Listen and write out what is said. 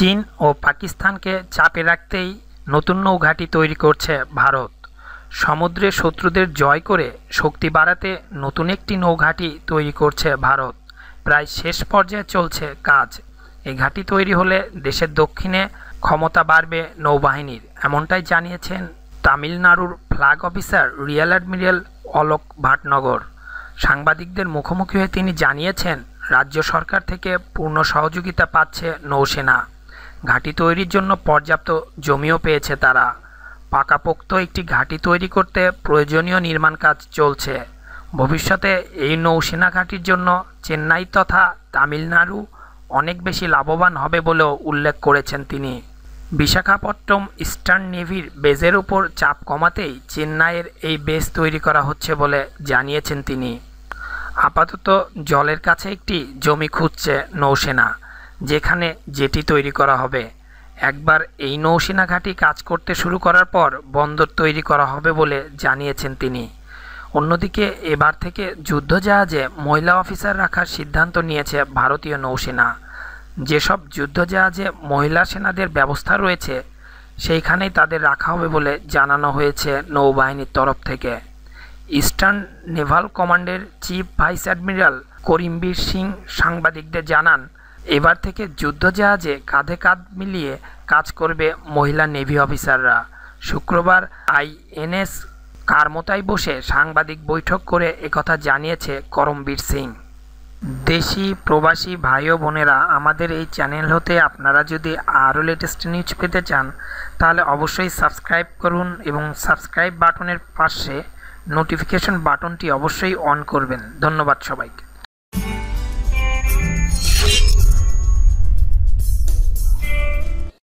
চীন ও পাকিস্তানকে চাপে রাখতেই নতুন নৌঘাঁটি তৈরি করছে ভারত সমুদ্রে শত্রুদের জয় করে শক্তি বাড়াতে নতুন একটি নৌঘাঁটি তৈরি করছে ভারত প্রায় শেষ পর্যায়ে চলছে কাজ এই ঘাঁটি তৈরি হলে দেশের দক্ষিণে ক্ষমতা বাড়বে নৌবাহিনীর এমনটাই জানিয়েছেন তামিলনাড়ুর flag officer rear admiral Alok Bhatnagar সাংবাদিকদের মুখোমুখি হয়ে তিনি জানিয়েছেন রাজ্য সরকার থেকে পূর্ণ সহযোগিতা পাচ্ছে নৌসেনা ঘাঁটি তৈরির জন্য পর্যাপ্ত জমিও পেয়েছে তারা পাকাপোক্ত একটি ঘাঁটি তৈরি করতে প্রয়োজনীয় নির্মাণ কাজ চলছে ভবিষ্যতে এই নৌসেনা ঘাঁটির জন্য চেন্নাই তথা তামিলনাড়ু অনেক বেশি লাভবান হবে বলেও উল্লেখ করেছেন তিনি বিশাখাপট্টম ইস্টার্ন নেভির বেজের উপর চাপ কমাতেই চেন্নাইয়ের এই বেজ তৈরি করা হচ্ছে বলে জানিয়েছেন তিনি আপাতত জলের কাছে একটি জমি খুঁজছে নৌসেনা যেখানে জেটি তৈরি করা হবে একবার এই নৌসেনা ঘাঁটি কাজ করতে শুরু করার পর বন্দর তৈরি করা হবে বলে জানিয়েছেন তিনি অন্যদিকে এবার থেকে যুদ্ধজাহাজে মহিলা অফিসার রাখার সিদ্ধান্ত নিয়েছে ভারতীয় নৌসেনা যেসব যুদ্ধজাহাজে মহিলা সেনাদের ব্যবস্থা রয়েছে সেইখানেই তাদের রাখা হবে বলে জানানো হয়েছে নৌবাহিনীর তরফ থেকে ইস্টার্ন নেভাল কমান্ডের chief vice admiral Karambir Singh সাংবাদিকদের জানান এবার থেকে যুদ্ধজাহাজে কাঁধে কাঁধ মিলিয়ে কাজ করবে মহিলা নেভি অফিসাররা শুক্রবার আইএনএস কারমোতায় বসে সাংবাদিক বৈঠক করে একথা জানিয়েছে করমবীর সিং দেশি প্রবাসী ভাই ও বোনেরা আমাদের এই চ্যানেল হতে আপনারা যদি আরও লেটেস্ট নিউজ পেতে চান তাহলে অবশ্যই সাবস্ক্রাইব করুন এবং সাবস্ক্রাইব বাটনের পাশে নোটিফিকেশন বাটনটি অবশ্যই অন করবেন ধন্যবাদ সবাইকে